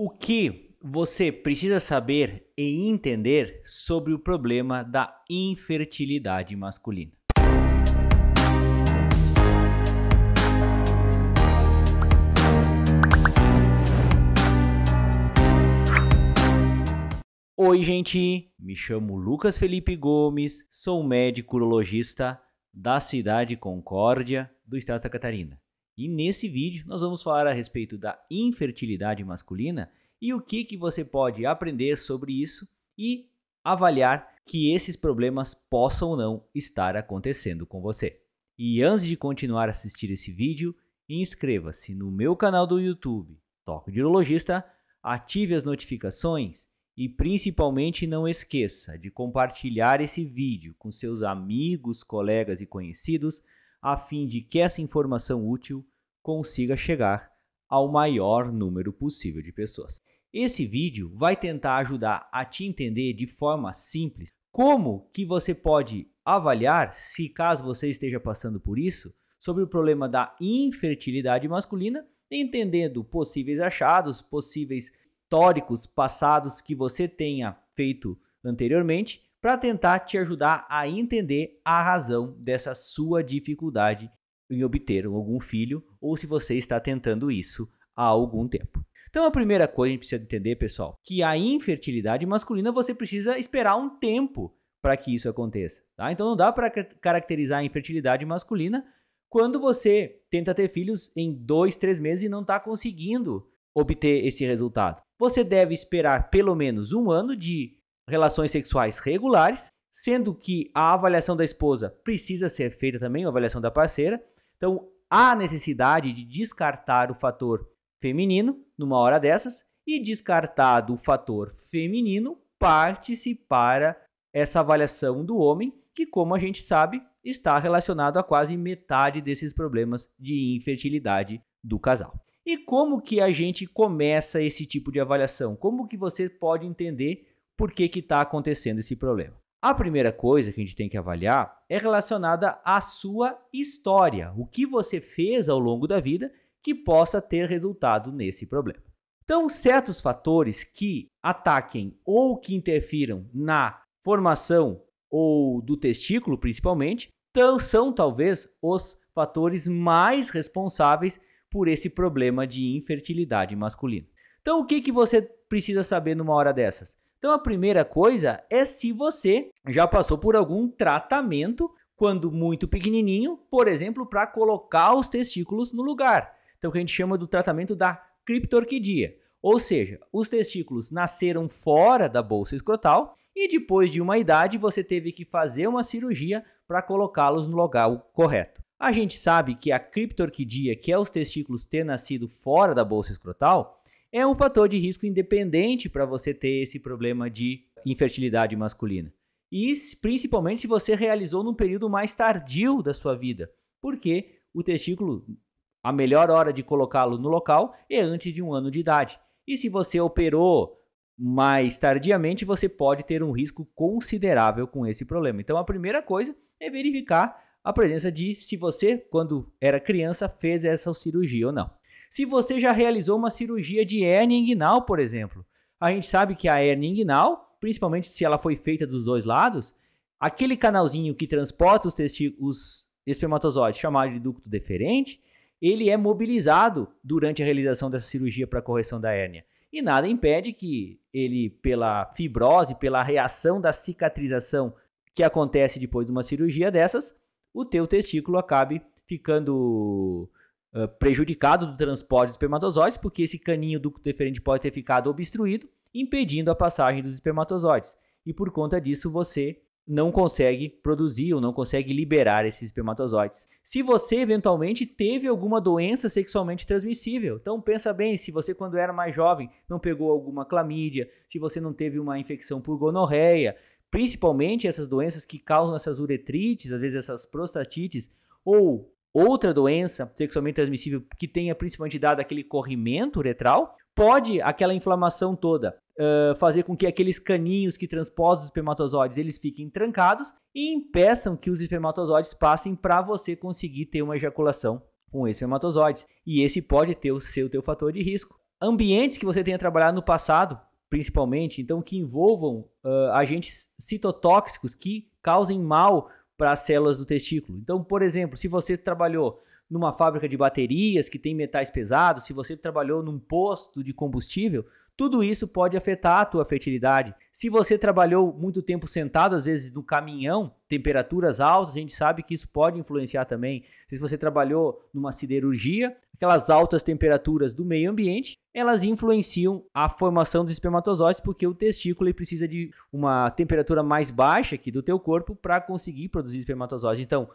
O que você precisa saber e entender sobre o problema da infertilidade masculina? Oi, gente! Me chamo Lucas Felipe Gomes, sou médico urologista da cidade Concórdia, do estado de Santa Catarina. E nesse vídeo nós vamos falar a respeito da infertilidade masculina e o que, que você pode aprender sobre isso e avaliar que esses problemas possam ou não estar acontecendo com você. E antes de continuar a assistir esse vídeo, inscreva-se no meu canal do YouTube, Toque de Urologista, ative as notificações e principalmente não esqueça de compartilhar esse vídeo com seus amigos, colegas e conhecidos a fim de que essa informação útil consiga chegar ao maior número possível de pessoas. Esse vídeo vai tentar ajudar a te entender de forma simples como que você pode avaliar, se caso você esteja passando por isso, sobre o problema da infertilidade masculina, entendendo possíveis achados, possíveis históricos passados que você tenha feito anteriormente, para tentar te ajudar a entender a razão dessa sua dificuldade em obter algum filho ou se você está tentando isso há algum tempo. Então a primeira coisa que a gente precisa entender, pessoal, que a infertilidade masculina você precisa esperar um tempo para que isso aconteça. Tá? Então não dá para caracterizar a infertilidade masculina quando você tenta ter filhos em dois, três meses e não está conseguindo obter esse resultado. Você deve esperar pelo menos um ano de relações sexuais regulares, sendo que a avaliação da esposa precisa ser feita também, a avaliação da parceira, então, há necessidade de descartar o fator feminino numa hora dessas e descartado o fator feminino, parte-se para essa avaliação do homem, que, como a gente sabe, está relacionado a quase metade desses problemas de infertilidade do casal. E como que a gente começa esse tipo de avaliação? Como que você pode entender por que está acontecendo esse problema? A primeira coisa que a gente tem que avaliar é relacionada à sua história, o que você fez ao longo da vida que possa ter resultado nesse problema. Então, certos fatores que ataquem ou que interfiram na formação ou do testículo, principalmente, então são talvez os fatores mais responsáveis por esse problema de infertilidade masculina. Então, o que, que você precisa saber numa hora dessas? Então a primeira coisa é se você já passou por algum tratamento quando muito pequenininho, por exemplo, para colocar os testículos no lugar. Então o que a gente chama do tratamento da criptorquidia. Ou seja, os testículos nasceram fora da bolsa escrotal e depois de uma idade você teve que fazer uma cirurgia para colocá-los no local correto. A gente sabe que a criptorquidia, que é os testículos ter nascido fora da bolsa escrotal, é um fator de risco independente para você ter esse problema de infertilidade masculina. E principalmente se você realizou num período mais tardio da sua vida, porque o testículo, a melhor hora de colocá-lo no local é antes de um ano de idade. E se você operou mais tardiamente, você pode ter um risco considerável com esse problema. Então a primeira coisa é verificar a presença de se você, quando era criança, fez essa cirurgia ou não se você já realizou uma cirurgia de hernia inguinal, por exemplo. A gente sabe que a hernia inguinal, principalmente se ela foi feita dos dois lados, aquele canalzinho que transporta os, os espermatozoides, chamado de ducto deferente, ele é mobilizado durante a realização dessa cirurgia para correção da hérnia. E nada impede que ele, pela fibrose, pela reação da cicatrização que acontece depois de uma cirurgia dessas, o teu testículo acabe ficando ah, prejudicado do transporte dos espermatozoides, porque esse caninho ducto deferente pode ter ficado obstruído, impedindo a passagem dos espermatozoides. E por conta disso, você não consegue produzir ou não consegue liberar esses espermatozoides. Se você eventualmente teve alguma doença sexualmente transmissível, então pensa bem, se você quando era mais jovem não pegou alguma clamídia, se você não teve uma infecção por gonorreia, principalmente essas doenças que causam essas uretrites, às vezes essas prostatites, ou outra doença sexualmente transmissível que tenha principalmente dado aquele corrimento uretral, pode aquela inflamação toda uh, fazer com que aqueles caninhos que transportam os espermatozoides eles fiquem trancados e impeçam que os espermatozoides passem para você conseguir ter uma ejaculação com espermatozoides. E esse pode ter o seu teu fator de risco. Ambientes que você tenha trabalhado no passado, principalmente, então que envolvam uh, agentes citotóxicos que causem mal para as células do testículo. Então, por exemplo, se você trabalhou numa fábrica de baterias que tem metais pesados, se você trabalhou num posto de combustível, tudo isso pode afetar a tua fertilidade. Se você trabalhou muito tempo sentado, às vezes no caminhão, temperaturas altas, a gente sabe que isso pode influenciar também. Se você trabalhou numa siderurgia, aquelas altas temperaturas do meio ambiente, elas influenciam a formação dos espermatozoides, porque o testículo precisa de uma temperatura mais baixa aqui do teu corpo para conseguir produzir espermatozoides. Então,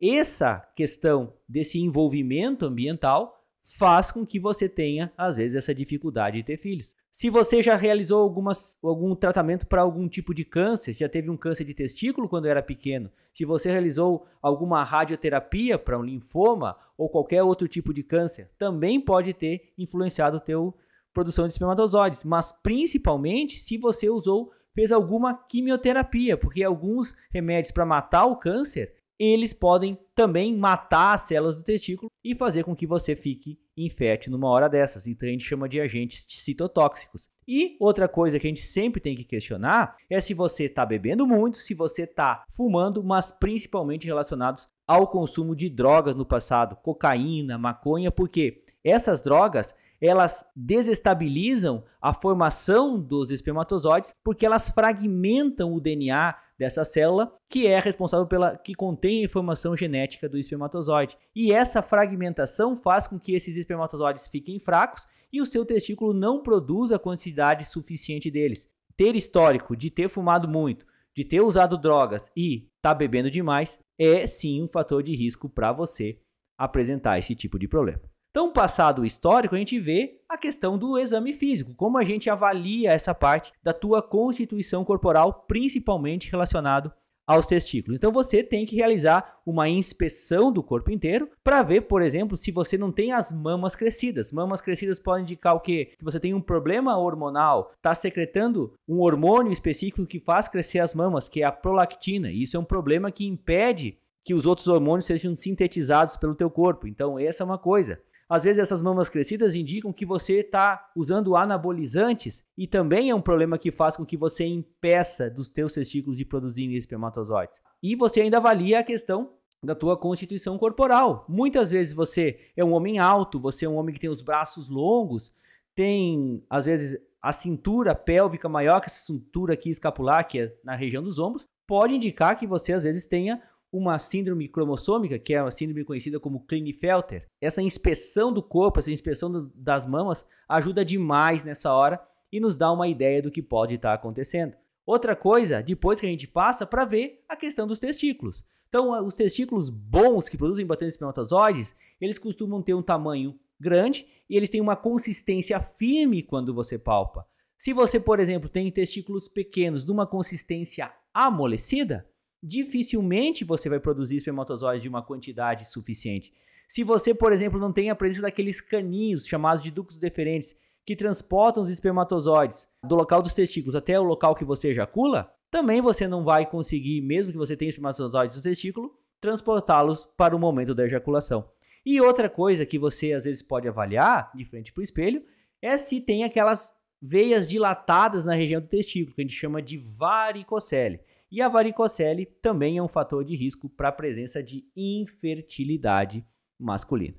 essa questão desse envolvimento ambiental faz com que você tenha, às vezes, essa dificuldade de ter filhos. Se você já realizou algumas, algum tratamento para algum tipo de câncer, já teve um câncer de testículo quando era pequeno, se você realizou alguma radioterapia para um linfoma ou qualquer outro tipo de câncer, também pode ter influenciado a teu produção de espermatozoides, mas principalmente se você usou fez alguma quimioterapia, porque alguns remédios para matar o câncer eles podem também matar as células do testículo e fazer com que você fique infértil numa hora dessas. Então a gente chama de agentes citotóxicos. E outra coisa que a gente sempre tem que questionar é se você está bebendo muito, se você está fumando, mas principalmente relacionados ao consumo de drogas no passado, cocaína, maconha, porque essas drogas elas desestabilizam a formação dos espermatozoides porque elas fragmentam o DNA dessa célula, que é responsável pela que contém a informação genética do espermatozoide. E essa fragmentação faz com que esses espermatozoides fiquem fracos e o seu testículo não produza a quantidade suficiente deles. Ter histórico de ter fumado muito, de ter usado drogas e tá bebendo demais é sim um fator de risco para você apresentar esse tipo de problema. Então, passado o histórico, a gente vê a questão do exame físico, como a gente avalia essa parte da tua constituição corporal, principalmente relacionado aos testículos. Então você tem que realizar uma inspeção do corpo inteiro para ver, por exemplo, se você não tem as mamas crescidas. Mamas crescidas podem indicar o quê? Que você tem um problema hormonal, está secretando um hormônio específico que faz crescer as mamas, que é a prolactina. E isso é um problema que impede que os outros hormônios sejam sintetizados pelo teu corpo. Então essa é uma coisa. Às vezes essas mamas crescidas indicam que você está usando anabolizantes e também é um problema que faz com que você impeça dos teus testículos de produzirem espermatozoides. E você ainda avalia a questão da tua constituição corporal. Muitas vezes você é um homem alto, você é um homem que tem os braços longos, tem às vezes a cintura pélvica maior que essa cintura aqui escapular, que é na região dos ombros, pode indicar que você às vezes tenha uma síndrome cromossômica, que é uma síndrome conhecida como Klinefelter. Essa inspeção do corpo, essa inspeção do, das mamas, ajuda demais nessa hora e nos dá uma ideia do que pode estar tá acontecendo. Outra coisa, depois que a gente passa, para ver a questão dos testículos. Então, os testículos bons que produzem bastante espermatozoides, eles costumam ter um tamanho grande e eles têm uma consistência firme quando você palpa. Se você, por exemplo, tem testículos pequenos de uma consistência amolecida, dificilmente você vai produzir espermatozoides de uma quantidade suficiente. Se você, por exemplo, não tem a presença daqueles caninhos chamados de ductos deferentes que transportam os espermatozoides do local dos testículos até o local que você ejacula, também você não vai conseguir, mesmo que você tenha espermatozoides no testículo, transportá-los para o momento da ejaculação. E outra coisa que você às vezes pode avaliar, de frente para o espelho, é se tem aquelas veias dilatadas na região do testículo, que a gente chama de varicocele. E a varicocele também é um fator de risco para a presença de infertilidade masculina.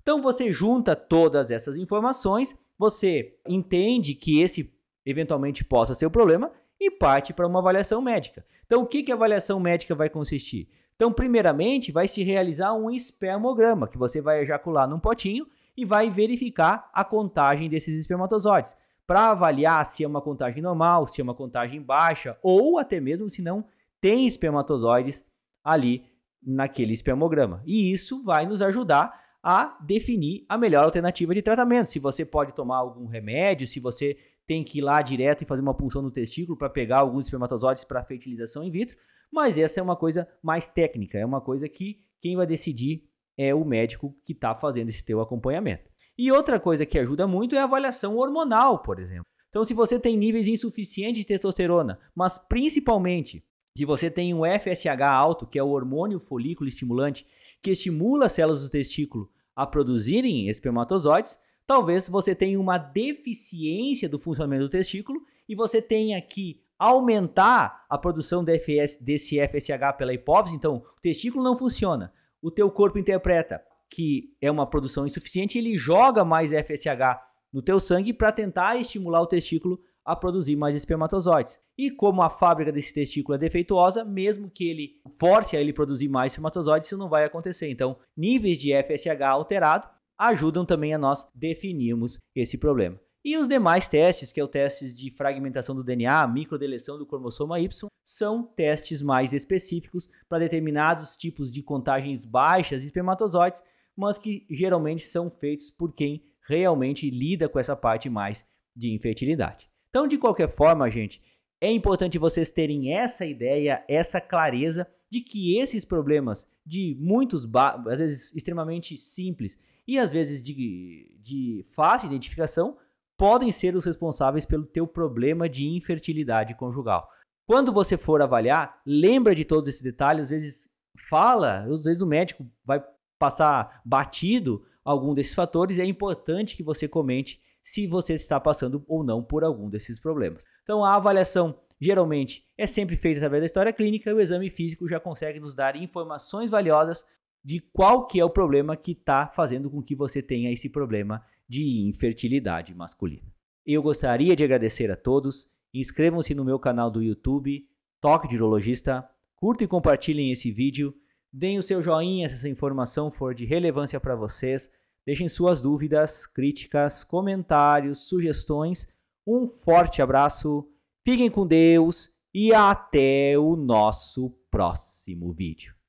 Então você junta todas essas informações, você entende que esse eventualmente possa ser o problema e parte para uma avaliação médica. Então o que, que a avaliação médica vai consistir? Então, primeiramente, vai se realizar um espermograma, que você vai ejacular num potinho e vai verificar a contagem desses espermatozoides para avaliar se é uma contagem normal, se é uma contagem baixa, ou até mesmo se não tem espermatozoides ali naquele espermograma. E isso vai nos ajudar a definir a melhor alternativa de tratamento. Se você pode tomar algum remédio, se você tem que ir lá direto e fazer uma punção no testículo para pegar alguns espermatozoides para fertilização in vitro, mas essa é uma coisa mais técnica, é uma coisa que quem vai decidir é o médico que está fazendo esse teu acompanhamento. E outra coisa que ajuda muito é a avaliação hormonal, por exemplo. Então, se você tem níveis insuficientes de testosterona, mas principalmente se você tem um FSH alto, que é o hormônio folículo estimulante, que estimula as células do testículo a produzirem espermatozoides, talvez você tenha uma deficiência do funcionamento do testículo e você tenha que aumentar a produção desse FSH pela hipófise, então o testículo não funciona. O teu corpo interpreta, que é uma produção insuficiente, ele joga mais FSH no teu sangue para tentar estimular o testículo a produzir mais espermatozoides. E como a fábrica desse testículo é defeituosa, mesmo que ele force a ele produzir mais espermatozoides, isso não vai acontecer. Então, níveis de FSH alterado ajudam também a nós definirmos esse problema. E os demais testes, que é o teste de fragmentação do DNA, microdeleção do cromossoma Y, são testes mais específicos para determinados tipos de contagens baixas de espermatozoides mas que geralmente são feitos por quem realmente lida com essa parte mais de infertilidade. Então, de qualquer forma, gente, é importante vocês terem essa ideia, essa clareza de que esses problemas de muitos, às vezes extremamente simples e às vezes de, de fácil identificação, podem ser os responsáveis pelo teu problema de infertilidade conjugal. Quando você for avaliar, lembra de todos esses detalhes, às vezes fala, às vezes o médico vai passar batido algum desses fatores, é importante que você comente se você está passando ou não por algum desses problemas. Então, a avaliação geralmente é sempre feita através da história clínica e o exame físico já consegue nos dar informações valiosas de qual que é o problema que está fazendo com que você tenha esse problema de infertilidade masculina. Eu gostaria de agradecer a todos, inscrevam-se no meu canal do YouTube, Toque de Urologista, Curtam e compartilhem esse vídeo Deem o seu joinha se essa informação for de relevância para vocês. Deixem suas dúvidas, críticas, comentários, sugestões. Um forte abraço, fiquem com Deus e até o nosso próximo vídeo.